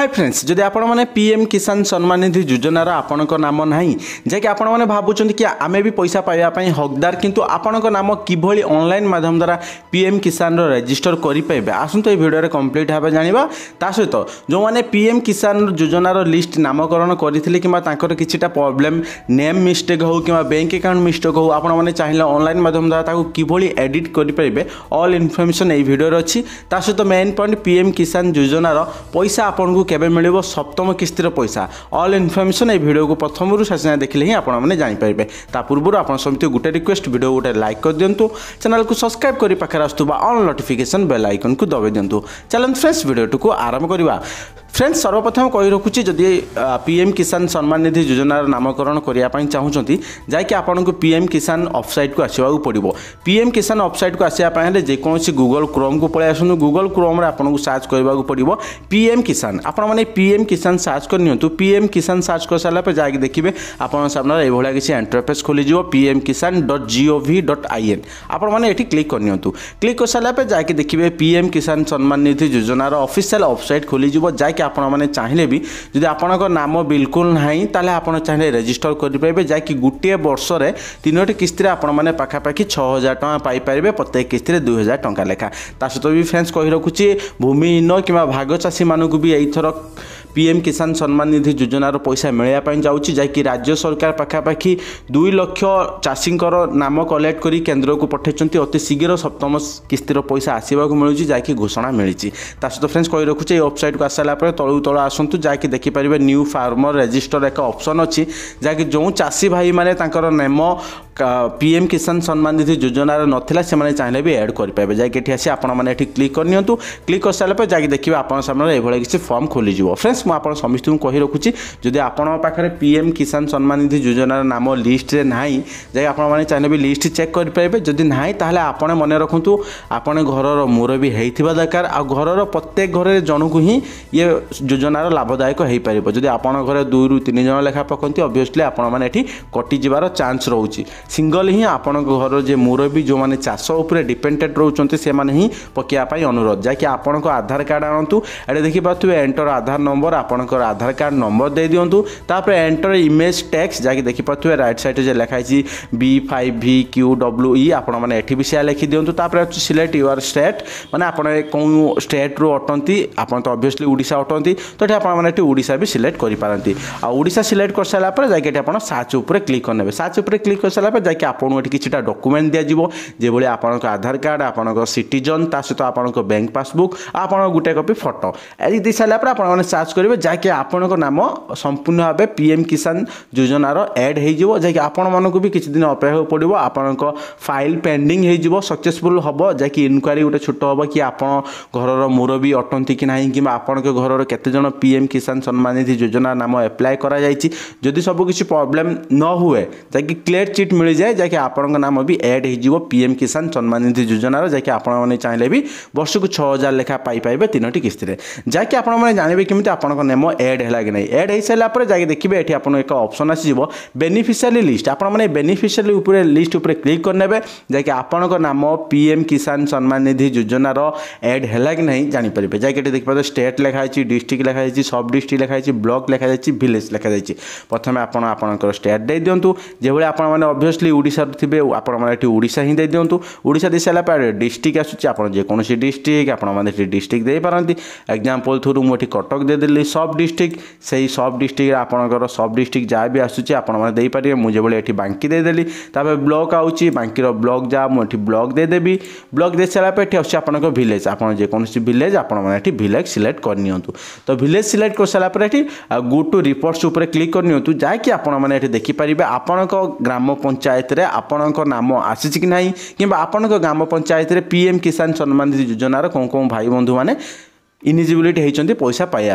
hi friends যদি আপনার PM কিষান সম্মান নিধি যোজনার আপনার নাম না যা কি আপনার মানে ভাবুচ্ছেন কি আমি বি পয়সা পাই হকদার কিন্তু আপনার নাম কিভাবে অনলাইন মাধ্যম দ্বারা পিএম কিষান রেজিষ্টর করে পাইবে আসুন এই ভিডিওর কমপ্লিট ভাবে জাঁয়া তা সহ যে পিএম কিষান যোজনার লিষ্ট নামকরণ করে কিংবা তাঁর কিছুটা প্রোবলেম নেম মিষ্টেক হোক কিংবা ব্যাঙ্ক একাউন্ট মিষ্টেক হোক আপনার চাইলে অনলাইন মাধ্যম দ্বারা তাকে কিভাবে এডিট করে পাইবে অল ইনফরমেসন এই ভিডিওর অ তা সহ মেইন পয়েন্ট পিএম কিষান যোজনার পয়সা আপনার কেবে মিଳିব সপ্তম কিস্তির পয়সা অল ইনফরমেশন এই ভিডিওকে প্রথমରୁ ଶେଷ ଦେଖିଲେ ହିଁ ଆପଣମାନେ ଜାଣିପାରିବେ ତା ପୂର୍ବରୁ ଆପଣ ସମସ୍ତେ ଗୋଟେ ରିକ୍ୱେଷ୍ଟ ଭିଡ଼ିଓ ଗୋଟେ ଲାଇକ୍ କରିଦିଅନ୍ତୁ ଚ୍ୟାନେଲକୁ ସବସ୍କ୍ରାଇବ୍ କରି ପାଖରେ ଆସୁଥିବା ଅଲ୍ ନୋଟିଫିକେସନ୍ ବେଲ୍ ଆଇକନ୍କୁ ଦବାଇ ଦିଅନ୍ତୁ ଚାଲନ୍ତୁ ଫ୍ରେଣ୍ଡସ୍ ଭିଡ଼ିଓଟିକୁ ଆରମ୍ଭ କରିବା ফ্রেন্ডস সর্বপ্রথম কই রাখুছি যদি পিএম কিষান সম্মান নিধি যোজনার নামকরণ করা চাহুমান যাকি আপনার পিএম কিষান ওয়েবসাইট কু আসবাক পড়ব পিএম কিষান ওয়েবসাইট কু আসা হলে যেকোন গুগল ক্রোম কু পড়ে আসুন গুগল ক্রোম্রে আপনার সার্চ করা পড়ব পিএম কিষান আপনার মানে পিএম কিষান সার্চ করে নিহত পিএম কিষান সার্চ করে সারা পরে যাই দেখবে আপনার সামনে এইভাবে কিছু এন্টরপ্রেস খোলিযোগ PM Kisan dot GOV dot IN আপনার মানে এটি ক্লিক করে নিহত ক্লিক করে সারা পরে যাই দেখবে পিএম কিষান সম্মান নিধি যোজনার অফিসিয়াল ওয়েবসাইট খোলিযোগ যাকি ଯାହାକି ଆପଣମାନେ ଚାହିଁଲେ ବି ଯଦି ଆପଣଙ୍କ ନାମ ବିଲକୁଲ ନାହିଁ ତାହେଲେ ଆପଣ ଚାହିଁଲେ ରେଜିଷ୍ଟର କରିପାରିବେ ଯାହାକି ଗୋଟିଏ ବର୍ଷରେ ତିନୋଟି କିସ୍ତିରେ ଆପଣମାନେ ପାଖାପାଖି ଛଅ ହଜାର ଟଙ୍କା ପାଇପାରିବେ ପ୍ରତ୍ୟେକ କିସ୍ତିରେ ଦୁଇ ହଜାର ଟଙ୍କା ଲେଖା ତା ସହିତ ବି ଫ୍ରେଣ୍ଡସ୍ କହି ରଖୁଛି ଭୂମିହୀନ କିମ୍ବା ଭାଗ ଚାଷୀମାନଙ୍କୁ ବି ଏଇଥର ପିଏମ୍ କିଷାନ ସମ୍ମାନ ନିଧି ଯୋଜନାର ପଇସା ମିଳିବା ପାଇଁ ଯାଉଛି ଯାହାକି ରାଜ୍ୟ ସରକାର ପାଖାପାଖି ଦୁଇ ଲକ୍ଷ ଚାଷୀଙ୍କର ନାମ କଲେକ୍ଟ କରି କେନ୍ଦ୍ରକୁ ପଠାଇଛନ୍ତି ଅତି ଶୀଘ୍ର ସପ୍ତମ କିସ୍ତିର ପଇସା ଆସିବାକୁ ମିଳୁଛି ଯାହାକି ଘୋଷଣା ମିଳିଛି ତା ସହିତ ଫ୍ରେଣ୍ଡସ୍ କହି ରଖୁଛି ଏହି ୱେବସାଇଟ୍କୁ ଆସିଲା ପରେ ତଳୁ ତଳ ଆସନ୍ତୁ ଯାହାକି ଦେଖିପାରିବେ ନ୍ୟୁ ଫାର୍ମର ରେଜିଷ୍ଟର ଏକ ଅପସନ୍ ଅଛି ଯାହାକି ଯେଉଁ ଚାଷୀ ଭାଇମାନେ ତାଙ୍କର ନେମ ପିଏମ୍ କିଷାନ ସମ୍ମାନ ନିଧି ଯୋଜନାରେ ନଥିଲା ସେମାନେ ଚାହିଁଲେ ବି ଆଡ଼୍ କରିପାରିବେ ଯାଇକି ଏଠି ଆସି ଆପଣମାନେ ଏଠି କ୍ଲିକ୍ କରିନିଅନ୍ତୁ କ୍ଲିକ୍ କରିସାରିଲା ପରେ ଯାଇକି ଦେଖିବେ ଆପଣଙ୍କ ସାମ୍ନାରେ ଏଭଳି କିଛି ଫର୍ମ ଖୋଲିଯିବ ଫ୍ରେଣ୍ଡସ୍ ମୁଁ ଆପଣ ସମସ୍ତଙ୍କୁ କହି ରଖୁଛି ଯଦି ଆପଣଙ୍କ ପାଖରେ ପିଏମ୍ କିଷାନ ସମ୍ମାନ ନିଧି ଯୋଜନାର ନାମ ଲିଷ୍ଟରେ ନାହିଁ ଯାଇ ଆପଣମାନେ ଚାହିଁଲେ ବି ଲିଷ୍ଟ ଚେକ୍ କରିପାରିବେ ଯଦି ନାହିଁ ତାହେଲେ ଆପଣ ମନେ ରଖନ୍ତୁ ଆପଣ ଘରର ମୁରବୀ ହେଇଥିବା ଦରକାର ଆଉ ଘରର ପ୍ରତ୍ୟେକ ଘରେ ଜଣକୁ ହିଁ ଇଏ ଯୋଜନାର ଲାଭଦାୟକ ହୋଇପାରିବ ଯଦି ଆପଣଙ୍କ ଘରେ ଦୁଇରୁ ତିନି ଜଣ ଲେଖା ପକାନ୍ତି ଅବଭିୟସ୍ଲି ଆପଣମାନେ ଏଠି କଟିଯିବାର ଚାନ୍ସ ରହୁଛି ସିଙ୍ଗଲ ହିଁ ଆପଣଙ୍କ ଘରର ଯେ ମୁରବୀ ଯେଉଁମାନେ ଚାଷ ଉପରେ ଡିପେଣ୍ଡେଡ଼ ରହୁଛନ୍ତି ସେମାନେ ହିଁ ପକାଇବା ପାଇଁ ଅନୁରୋଧ ଯାହାକି ଆପଣଙ୍କ ଆଧାର କାର୍ଡ଼ ଆଣନ୍ତୁ ଏଠି ଦେଖିପାରୁଥିବେ ଏଣ୍ଟର ଆଧାର ନମ୍ବର ଆପଣଙ୍କର ଆଧାର କାର୍ଡ଼ ନମ୍ବର ଦେଇଦିଅନ୍ତୁ ତାପରେ ଏଣ୍ଟର ଇମେଜ୍ ଟ୍ୟାକ୍ସ ଯାହାକି ଦେଖିପାରୁଥିବେ ରାଇଟ୍ ସାଇଡ଼୍ରେ ଯେ ଲେଖା ହେଇଛି B five V Q W E ଆପଣମାନେ ଏଠି ବି ସେୟା ଲେଖିଦିଅନ୍ତୁ ତାପରେ ଅଛି ସିଲେକ୍ଟ ୟୁଆର୍ ଷ୍ଟେଟ୍ ମାନେ ଆପଣ କେଉଁ ଷ୍ଟେଟ୍ରୁ ଅଟନ୍ତି ଆପଣ ତ ଅଭିଅସ୍ଲି ଓଡ଼ିଶା ଅଟନ୍ତି ତ ଏଠି ଆପଣମାନେ ଏଠି ଓଡ଼ିଶା ବି ସିଲେକ୍ଟ କରିପାରନ୍ତି ଆଉ ଓଡ଼ିଶା ସିଲେକ୍ଟ କରିସାରିଲା ପରେ ଯାଇକି ଏଠି ଆପଣ ସାର୍ଚ୍ଚ ଉପରେ କ୍ଲିକ୍ କରିନେବେ ସାର୍ଚ୍ଚ ଉପରେ କ୍ଲିକ୍ କରିସାରିଲା ପରେ যাই আপনার এটি কিছুটা ডকুমেন্ট দিয়ে যাব যেভাবে আপনার আধার কার্ড আপনার সিটিজন তা সহ আপনার ব্যাঙ্ক পাসবুক আপনার গোটে কপি ফটো এই দিয়ে সারা পরে আপনার সার্চ করবে যাকে আপনার নাম সম্পূর্ণভাবে পিএম কিষান যোজনার এড হয়ে যাব যাই আপনার বি কিছুদিন অপেক্ষা পড়ব আপনার ফাইল পেন্ডিং হয়ে যাব সকসেসফুল হব যা কি ইনকোয়ারি গোটে ছোট হব কি আপনার ঘরের মুরবি অটন্তি কি না কিংবা আপনার ঘরের কতজন পিএম কিষান সম্মান নিধি যোজনার নাম এপ্লাই করা যাই যদি সবকিছু প্রবলেম নহে যা কি ক্লিয়ার চিট মিলে ମିଳିଯାଏ ଯାହାକି ଆପଣଙ୍କ ନାମ ବି ଏଡ୍ ହୋଇଯିବ ପିଏମ୍ କିଷାନ ସମ୍ମାନ ନିଧି ଯୋଜନାର ଯାହାକି ଆପଣମାନେ ଚାହିଁଲେ ବି ବର୍ଷକୁ ଛଅ ହଜାର ଲେଖା ପାଇପାରିବେ ତିନୋଟି କିସ୍ତିରେ ଯାହାକି ଆପଣମାନେ ଜାଣିବେ କେମିତି ଆପଣଙ୍କ ନାମ ଏଡ୍ ହେଲା କି ନାହିଁ ଏଡ୍ ହୋଇସାରିଲା ପରେ ଯାଇକି ଦେଖିବେ ଏଠି ଆପଣଙ୍କୁ ଏକ ଅପସନ୍ ଆସିଯିବ ବେନିଫିସିଆରୀ ଲିଷ୍ଟ ଆପଣମାନେ ବେନିଫିସିଆରୀ ଉପରେ ଲିଷ୍ଟ ଉପରେ କ୍ଲିକ୍ କରିନେବେ ଯାହାକି ଆପଣଙ୍କ ନାମ ପି ଏମ୍ କିଷାନ ସମ୍ମାନ ନିଧି ଯୋଜନାର ଏଡ୍ ହେଲା କି ନାହିଁ ଜାଣିପାରିବେ ଯାହାକି ଏଠି ଦେଖିପାରିବେ ଷ୍ଟେଟ୍ ଲେଖା ହେଇଛି ଡିଷ୍ଟ୍ରିକ୍ଟ ଲେଖା ହେଇଛି ସବ୍ ଡିଷ୍ଟ୍ରିକ୍ଟ ଲେଖା ହେଇଛି ବ୍ଲକ୍ ଲେଖାଯାଇଛି ଯାଇଛି ଭିଲେଜ୍ ଲେଖା ପ୍ରଥମେ ଆପଣ ଆପଣଙ୍କର ଷ୍ଟେଟ୍ ଦେଇଦିଅନ୍ତୁ যেভাবে ଆପଣମାନେ অভ্যস ଅବଭିୟସ୍ଲି ଓଡ଼ିଶାରେ ଥିବେ ଆପଣମାନେ ଏଠି ଓଡ଼ିଶା ହିଁ ଦେଇଦିଅନ୍ତୁ ଓଡ଼ିଶା ଦେଇସାରିଲା ପରେ ଡିଷ୍ଟ୍ରିକ୍ଟ ଆସୁଛି ଆପଣ ଯେକୌଣସି ଡିଷ୍ଟ୍ରିକ୍ଟ ଆପଣମାନେ ଏଠି ଡିଷ୍ଟ୍ରିକ୍ଟ ଦେଇପାରନ୍ତି ଏକ୍ଜାମ୍ପଲ୍ ଥ୍ରୁରୁ ମୁଁ ଏଠି କଟକ ଦେଇଦେଲି ସବ୍ ଡିଷ୍ଟ୍ରିକ୍ଟ ସେଇ ସବ୍ ଡିଷ୍ଟ୍ରିକ୍ଟରେ ଆପଣଙ୍କର ସବ୍ ଡିଷ୍ଟ୍ରିକ୍ଟ ଯାହା ବି ଆସୁଛି ଆପଣମାନେ ଦେଇପାରିବେ ମୁଁ ଯେଭଳି ଏଠି ବାଙ୍କି ଦେଇଦେଲି ତାପରେ ବ୍ଲକ୍ ଆସୁଛି ବାଙ୍କିର ବ୍ଲକ୍ ଯାହା ମୁଁ ଏଠି ବ୍ଲକ୍ ଦେଇଦେବି ବ୍ଲକ୍ ଦେଇସାରିଲା ପରେ ଏଠି ଆସୁଛି ଆପଣଙ୍କ ଭିଲେଜ୍ ଆପଣ ଯେକୌଣସି ଭିଲେଜ୍ ଆପଣମାନେ ଏଠି ଭିଲେଜ୍ ସିଲେକ୍ଟ କରିନିଅନ୍ତୁ ତ ଭିଲେଜ୍ ସିଲେକ୍ଟ କରିସାରିଲା ପରେ ଏଠି ଗୋ ଟୁ ରିପୋର୍ଟସ୍ ଉପରେ କ୍ଲିକ୍ କରିନିଅନ୍ତୁ ଯାହାକି ଆପଣମାନେ ଏଠି ଦେଖିପାରିବେ ଆପଣଙ୍କ ଗ୍ରାମ ପଞ୍ଚାୟତ ପଞ୍ଚାୟତରେ ଆପଣଙ୍କ ନାମ ଆସିଛି କି ନାହିଁ କିମ୍ବା ଆପଣଙ୍କ ଗ୍ରାମ ପଞ୍ଚାୟତରେ ପିଏମ୍ କିଷାନ ସମ୍ମାନ ନିଧି ଯୋଜନାର କେଉଁ କେଉଁ ଭାଇ ବନ୍ଧୁମାନେ ইনিজিবিলিট হয়েছেন পয়সা পাইয়া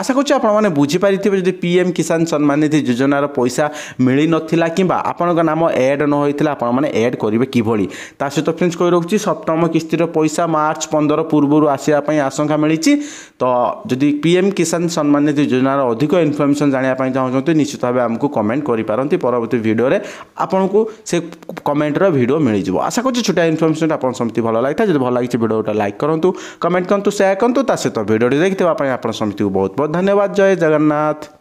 আশা করছি আপনার বুঝিপারি যদি পিএম কিষান সম্মান নিধি যোজনার পয়সা মিলি নথিলা কিংবা আপনার নাম এড নহয়েছিল আপনার এড করবে কিভাবে তা সহ ফ্রেন্ডস কই রাখছি সপ্তম কিস্তির পয়সা মার্চ পনেরো পূর্বর আসা আশঙ্কা মিছে তো যদি পিএম কিষান সম্মান নিধি যোজনার অধিক ইনফরমেসন জাঁয়া চাহুন নিশ্চিত ভাবে আমি কমেন্ট করে পারতে পরবর্তী ভিডিওরে আপনার সে কমেন্টর ভিডিও মিলে যাব আশা করছি ছোটা ইনফরমেসন আপনার সমিতি ভালো লাগে যদি ভালো লাগছে ভিডিওটা লাইক করতু কমেন্ট করতু সেয়ার করতু তা सहित तो भिडियो देखने समित बहुत बहुत धन्यवाद जय जगन्नाथ